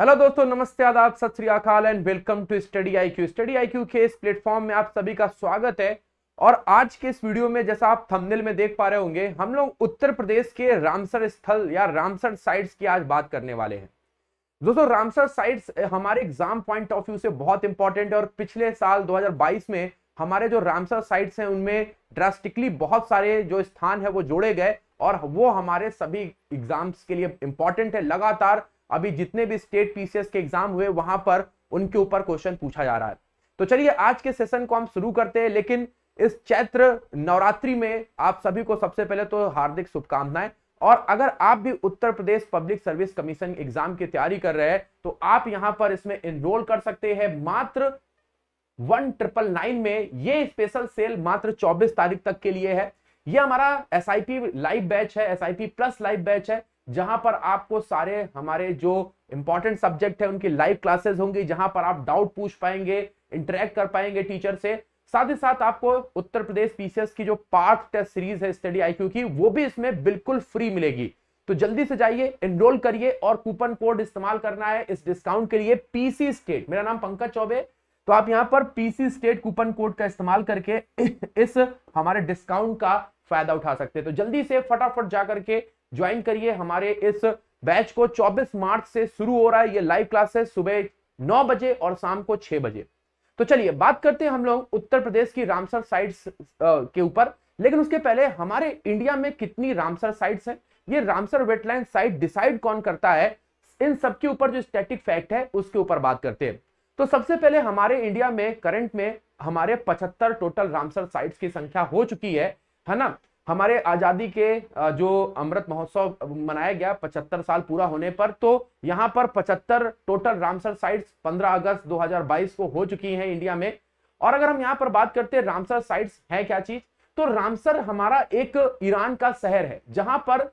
hello दोस्तों नमस्ते आदाब सत श्री अकाल and welcome to study IQ study IQ के इस प्लेटफॉर्म में आप सभी का स्वागत है और आज के इस वीडियो में जैसा आप थंबनेल में देख पा रहे होंगे हम लोग उत्तर प्रदेश के रामसर स्थल या रामसर साइट्स की आज बात करने वाले हैं दोस्तों रामसर साइट्स हमारे एग्जाम पॉइंट ऑफ व्यू से बहुत इंपॉर्टेंट है और पिछले साल 2022 में हमारे जो रामसर साइट्स हैं उनमें ड्रास्टिकली बहुत सारे जो स्थान है वो जोड़े गए और वो हमारे सभी एग्जाम्स के लिए इंपॉर्टेंट है लगातार अभी जितने भी स्टेट पीसीएस के एग्जाम हुए वहां पर उनके ऊपर क्वेश्चन पूछा जा रहा है तो चलिए आज के सेशन को हम शुरू करते हैं लेकिन इस चैत्र नवरात्रि में आप सभी को सबसे पहले तो हार्दिक शुभकामनाएं और अगर आप भी Uttar Pradesh public service commission exam की तैयारी कर रहे हैं तो आप यहां पर इसमें एनरोल कर सकते हैं मात्र वन ट्रिपल नाइन में ये स्पेशल सेल मात्र 24 तारीख तक के लिए है ये हमारा एस लाइव बैच है एस प्लस लाइव बैच है जहां पर आपको सारे हमारे जो इंपॉर्टेंट सब्जेक्ट है उनकी लाइव क्लासेस होंगी जहां पर आप डाउट पूछ पाएंगे इंटरेक्ट कर पाएंगे टीचर से साथ ही साथ आपको उत्तर प्रदेश पीसीएस की जो पार्ट टेस्ट सीरीज है स्टडी आई की वो भी इसमें बिल्कुल फ्री मिलेगी तो जल्दी से जाइए एनरोल करिए और कूपन कोड इस्तेमाल करना है इस डिस्काउंट के लिए पीसी स्टेट मेरा नाम पंकज चौबे तो आप यहां पर पीसी स्टेट कूपन कोड का इस्तेमाल करके इस हमारे डिस्काउंट का फायदा उठा सकते हैं तो जल्दी से फटाफट जाकर के ज्वाइन करिए हमारे इस बैच को 24 मार्च से शुरू हो रहा है ये लाइव क्लासेस सुबह 9 बजे और शाम को 6 बजे तो चलिए बात करते हैं हम लोग उत्तर प्रदेश की रामसर साइट्स के ऊपर लेकिन उसके पहले हमारे इंडिया में कितनी रामसर साइट्स हैं ये रामसर वेटलैंड साइट डिसाइड कौन करता है इन सब के ऊपर जो स्टैटिक फैक्ट है उसके ऊपर बात करते हैं तो सबसे पहले हमारे इंडिया में करंट में हमारे 75 टोटल रामसर साइट्स की संख्या हो चुकी है है ना हमारे आज़ादी के जो अमृत महोत्सव मनाया गया 75 साल पूरा होने पर तो यहाँ पर 75 टोटल रामसर साइट्स 15 अगस्त 2022 को हो चुकी हैं इंडिया में और अगर हम यहाँ पर बात करते हैं रामसर साइट्स है क्या चीज तो रामसर हमारा एक ईरान का शहर है जहां पर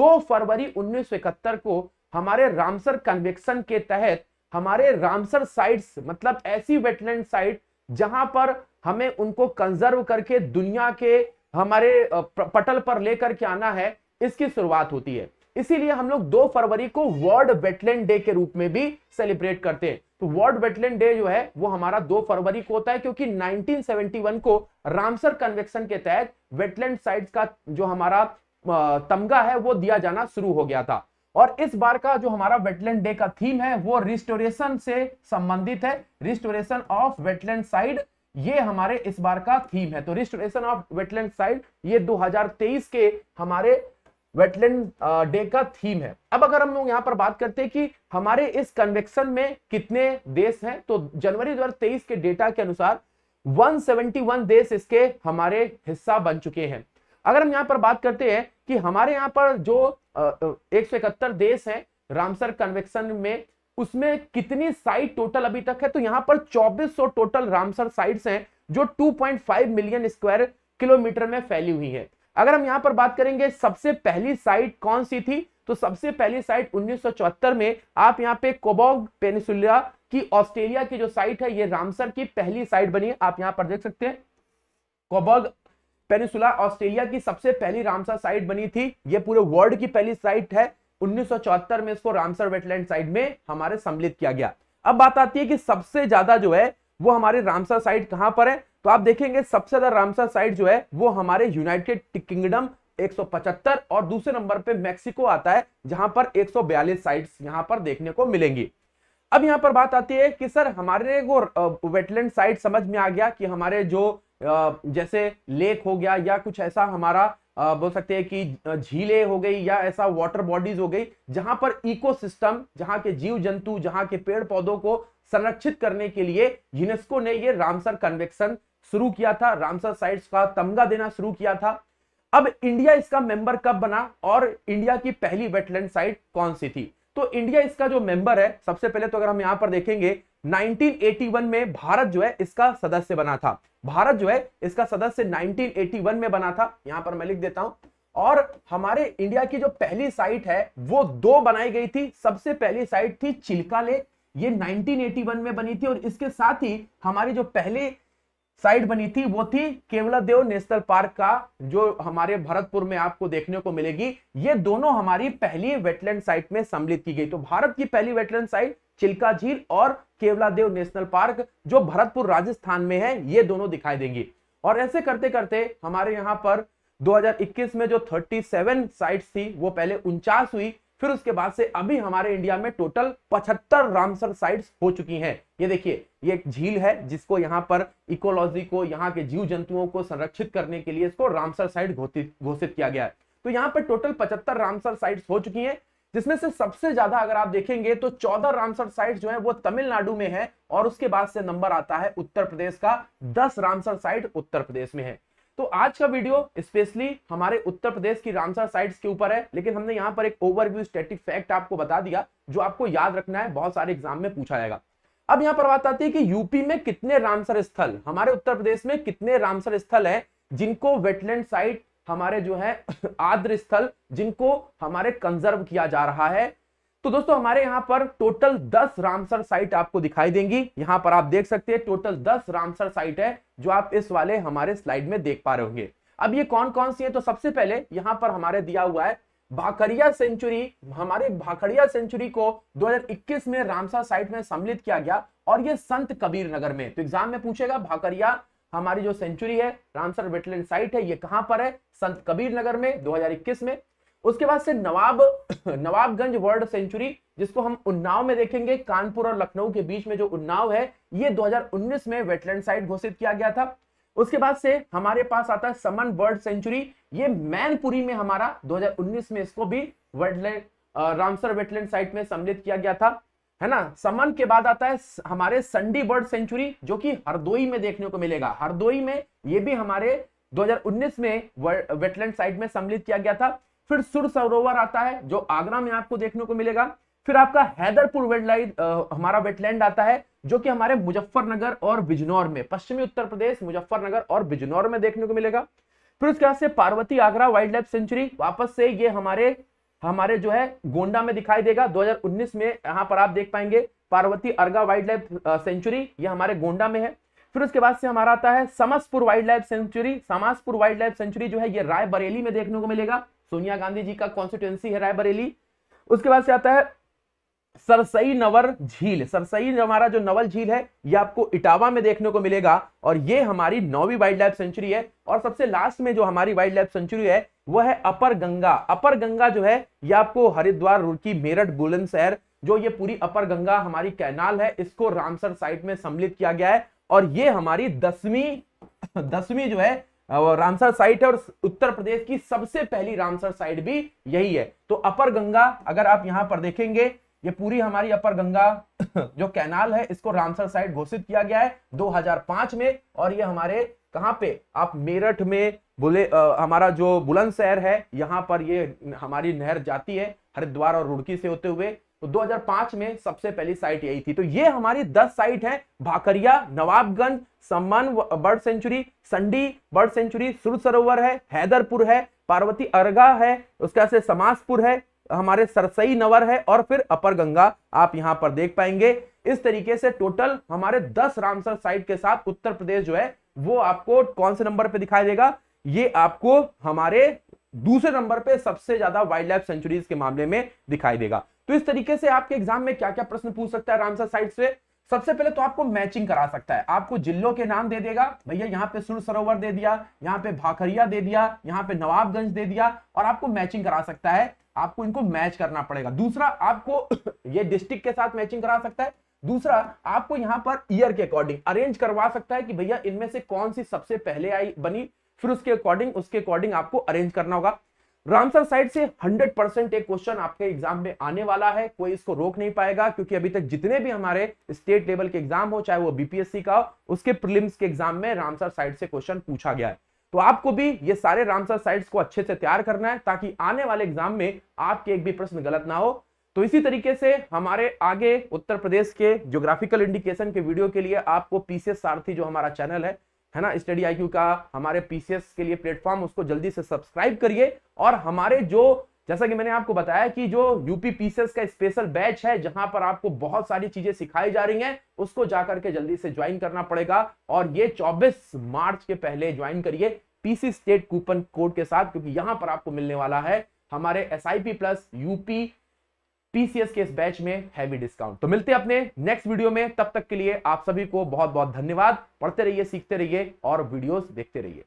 2 फरवरी उन्नीस को हमारे रामसर कन्वेक्शन के तहत हमारे रामसर साइट्स मतलब ऐसी वेटलैंड साइट जहां पर हमें उनको कंजर्व करके दुनिया के हमारे पटल पर लेकर के आना है इसकी शुरुआत होती है इसीलिए हम लोग दो फरवरी को वर्ल्ड वेटलैंड डे के रूप में भी सेलिब्रेट करते हैं तो वर्ल्ड वेटलैंड डे जो है वो हमारा दो फरवरी को होता है क्योंकि 1971 को रामसर कन्वेक्शन के तहत वेटलैंड साइट्स का जो हमारा तमगा है वो दिया जाना शुरू हो गया था और इस बार का जो हमारा वेटलैंड डे का थीम है वो रिस्टोरेशन से संबंधित है रिस्टोरेशन ऑफ वेटलैंड साइड ये हमारे इस बार का थीम है तो रिस्टोरेशन ऑफ वेटलैंड साइट ये 2023 के हमारे वेटलैंड डे का थीम है अब अगर हम लोग यहाँ पर बात करते हैं कि हमारे इस कन्वेक्शन में कितने देश हैं तो जनवरी 2023 के डेटा के अनुसार 171 देश इसके हमारे हिस्सा बन चुके हैं अगर हम यहाँ पर बात करते हैं कि हमारे यहाँ पर जो एक देश हैं रामसर कन्वेक्शन में उसमें कितनी साइट टोटल अभी तक है तो यहां पर 2400 टोटल रामसर साइट्स हैं जो 2.5 मिलियन स्क्वायर किलोमीटर में फैली हुई है अगर हम यहां पर बात करेंगे सबसे पहली साइट कौन सी थी तो सबसे पहली साइट 1974 में आप यहां पे कोबोग पेनिसुलिया की ऑस्ट्रेलिया की जो साइट है ये रामसर की पहली साइट बनी है आप यहां पर देख सकते हैं कोबोग पेनिसुला ऑस्ट्रेलिया की सबसे पहली रामसर साइट बनी थी ये पूरे वर्ल्ड की पहली साइट है 1974 में इसको रामसर वेटलैंड साइड में हमारे सम्मिलित किया गया अब बात आती है कि सबसे ज्यादा जो है वो हमारे रामसर साइट कहां पर है तो आप देखेंगे सबसे ज्यादा रामसर साइट जो है वो हमारे यूनाइटेड किंगडम 175 और दूसरे नंबर पे मेक्सिको आता है जहां पर 142 साइट्स यहां पर देखने को मिलेंगी अब यहां पर बात आती है कि सर हमारे वो वेटलैंड साइट समझ में आ गया कि हमारे जो जैसे लेक हो गया या कुछ ऐसा हमारा बोल सकते हैं कि झीलें हो गई या ऐसा वाटर बॉडीज हो गई जहां पर इकोसिस्टम जहां के जीव जंतु जहां के पेड़ पौधों को संरक्षित करने के लिए यूनेस्को ने ये रामसर कन्वेक्शन शुरू किया था रामसर साइट्स का तमगा देना शुरू किया था अब इंडिया इसका मेंबर कब बना और इंडिया की पहली वेटलैंड साइट कौन सी थी तो इंडिया इसका जो मेंबर है सबसे पहले तो अगर हम यहां पर देखेंगे 1981 में भारत जो है इसका सदस्य बना था भारत जो है इसका सदस्य 1981 में बना था यहां पर मैं लिख देता हूं और हमारे इंडिया की जो पहली साइट है वो दो बनाई गई थी सबसे पहली साइट थी चिल्का ले ये 1981 में बनी थी और इसके साथ ही हमारी जो पहली साइट बनी थी वो थी केवला देव नेशनल पार्क का जो हमारे भरतपुर में आपको देखने को मिलेगी ये दोनों हमारी पहली वेटलैंड साइट में सम्मिलित की गई तो भारत की पहली वेटलैंड साइट चिल्का झील और केवलादेव नेशनल पार्क जो भरतपुर राजस्थान में है ये दोनों दिखाई देंगी और ऐसे करते करते हमारे यहाँ पर 2021 में जो 37 साइट थी वो पहले उनचास हुई फिर उसके बाद से अभी हमारे इंडिया में टोटल 75 रामसर साइट्स हो चुकी हैं ये देखिए ये एक झील है जिसको यहाँ पर इकोलॉजी को यहाँ के जीव जंतुओं को संरक्षित करने के लिए इसको रामसर साइट घोषित किया गया है तो यहाँ पर टोटल 75 रामसर साइट्स हो चुकी हैं जिसमें से सबसे ज्यादा अगर आप देखेंगे तो चौदह रामसर साइट जो है वो तमिलनाडु में है और उसके बाद से नंबर आता है उत्तर प्रदेश का दस रामसर साइट उत्तर प्रदेश में है तो आज का वीडियो स्पेशली हमारे उत्तर प्रदेश की रामसर साइट्स के ऊपर है लेकिन हमने यहाँ पर एक ओवरव्यू स्टेटिक फैक्ट आपको बता दिया जो आपको याद रखना है बहुत सारे एग्जाम में पूछा जाएगा अब यहाँ पर बात आती है कि यूपी में कितने रामसर स्थल हमारे उत्तर प्रदेश में कितने रामसर स्थल है जिनको वेटलैंड साइट हमारे जो है आद्र स्थल जिनको हमारे कंजर्व किया जा रहा है तो दोस्तों हमारे यहाँ पर टोटल 10 रामसर साइट आपको दिखाई देंगी यहाँ पर आप देख सकते हैं टोटल 10 रामसर साइट है जो आप इस वाले हमारे स्लाइड में देख पा रहे होंगे अब ये कौन कौन सी है तो सबसे पहले यहाँ पर हमारे दिया हुआ है भाखड़िया सेंचुरी हमारे भाखड़िया सेंचुरी को 2021 में रामसर साइट में सम्मिलित किया गया और ये संत कबीर नगर में तो एग्जाम में पूछेगा भाखड़िया हमारी जो सेंचुरी है रामसर वेटलैंड साइट है ये कहां पर है संत कबीर नगर में 2021 में उसके बाद से नवाब नवाबगंज वर्ल्ड सेंचुरी जिसको हम उन्नाव में देखेंगे कानपुर और लखनऊ के बीच में जो उन्नाव है ये 2019 में वेटलैंड साइट घोषित किया गया था उसके बाद से हमारे पास आता है समन वर्ल्ड सेंचुरी ये मैनपुरी में हमारा 2019 में इसको भी वेटलैंड रामसर वेटलैंड साइट में सम्मिलित किया गया था है ना समन के बाद आता है हमारे संडी बर्ड सेंचुरी जो कि हरदोई में देखने को मिलेगा हरदोई में ये भी हमारे 2019 में वेटलैंड साइड में सम्मिलित किया गया था फिर सुर सरोवर आता है जो आगरा में आपको देखने को मिलेगा फिर आपका हैदरपुर वेटलाइड हमारा वेटलैंड आता है जो कि हमारे मुजफ्फरनगर और बिजनौर में पश्चिमी उत्तर प्रदेश मुजफ्फरनगर और बिजनौर में देखने को मिलेगा फिर उसके बाद से Parvati Agra wild life sanctuary वापस से ये हमारे हमारे जो है गोंडा में दिखाई देगा 2019 में यहाँ पर आप देख पाएंगे Parvati Arga wild life sanctuary ये हमारे गोंडा में है फिर उसके बाद से हमारा आता है Samaspur wild life sanctuary Samaspur wild life sanctuary जो है ये रायबरेली में देखने को मिलेगा सोनिया गांधी जी का कॉन्स्टिट्युएंसी है रायबरेली उसके बाद से आता है सरसई नवर झील सरसई हमारा जो नवल झील है ये आपको इटावा में देखने को मिलेगा और ये हमारी नौवीं वाइल्ड लाइफ सेंचुरी है और सबसे लास्ट में जो हमारी वाइल्ड लाइफ सेंचुरी है वह है अपर गंगा अपर गंगा जो है ये आपको हरिद्वार रुड़की मेरठ बुलंदशहर जो ये पूरी अपर गंगा हमारी कैनाल है इसको रामसर साइट में सम्मिलित किया गया है और ये हमारी दसवीं दसवीं जो है रामसर साइट है और उत्तर प्रदेश की सबसे पहली रामसर साइट भी यही है तो अपर गंगा अगर आप यहां पर देखेंगे ये पूरी हमारी अपर गंगा जो कैनाल है इसको रामसर साइट घोषित किया गया है 2005 में और ये हमारे कहाँ पे आप मेरठ में बोले आ, हमारा जो बुलंदशहर है यहाँ पर ये हमारी नहर जाती है हरिद्वार और रुड़की से होते हुए तो 2005 में सबसे पहली साइट यही थी तो ये हमारी 10 साइट है Bhakaria Nawabganj Saman bird sanctuary Sandi bird sanctuary Sur Sarovar है हैदरपुर है पार्वती अरगा है उसके बाद से समाजपुर है हमारे सरसई नवर है और फिर अपर गंगा आप यहां पर देख पाएंगे इस तरीके से टोटल हमारे 10 रामसर साइट के साथ उत्तर प्रदेश जो है वो आपको कौन से नंबर पे दिखाई देगा ये आपको हमारे दूसरे नंबर पे सबसे ज्यादा वाइल्ड लाइफ सेंचुरीज के मामले में दिखाई देगा तो इस तरीके से आपके एग्जाम में क्या क्या प्रश्न पूछ सकता है रामसर साइट से सबसे पहले तो आपको मैचिंग करा सकता है आपको जिलों के नाम दे देगा भैया यहाँ पे सुर सरोवर दे दिया यहाँ पे भाखरिया दे दिया यहाँ पे नवाबगंज दे दिया और आपको मैचिंग करा सकता है आपको इनको मैच करना पड़ेगा दूसरा आपको ये डिस्ट्रिक्ट के साथ मैचिंग करा सकता है दूसरा आपको यहां पर ईयर के अकॉर्डिंग अरेंज करवा सकता है कि भैया इनमें से कौन सी सबसे पहले आई बनी फिर उसके अकॉर्डिंग उसके अकॉर्डिंग आपको अरेंज करना होगा रामसर साइड से 100 परसेंट एक क्वेश्चन आपके एग्जाम में आने वाला है कोई इसको रोक नहीं पाएगा क्योंकि अभी तक जितने भी हमारे स्टेट लेवल के एग्जाम हो चाहे वो बीपीएससी का हो उसके प्रिलिम्स के एग्जाम में रामसर साइड से क्वेश्चन पूछा गया है तो आपको भी ये सारे रामसर साइड को अच्छे से तैयार करना है ताकि आने वाले एग्जाम में आपके एक भी प्रश्न गलत ना हो तो इसी तरीके से हमारे आगे उत्तर प्रदेश के ज्योग्राफिकल इंडिकेशन के वीडियो के लिए आपको पीसीएस सारथी जो हमारा चैनल है है ना स्टडी आई का हमारे पीसीएस के लिए प्लेटफॉर्म उसको जल्दी से सब्सक्राइब करिए और हमारे जो जैसा कि मैंने आपको बताया कि जो यूपी पीसीएस का स्पेशल बैच है जहां पर आपको बहुत सारी चीजें सिखाई जा रही हैं उसको जाकर के जल्दी से ज्वाइन करना पड़ेगा और ये 24 मार्च के पहले ज्वाइन करिए पीसी स्टेट कूपन कोड के साथ क्योंकि यहां पर आपको मिलने वाला है हमारे एस प्लस यूपी पीसीएस के इस बैच में हैवी डिस्काउंट तो मिलते हैं अपने नेक्स्ट वीडियो में तब तक के लिए आप सभी को बहुत बहुत धन्यवाद पढ़ते रहिए सीखते रहिए और वीडियोस देखते रहिए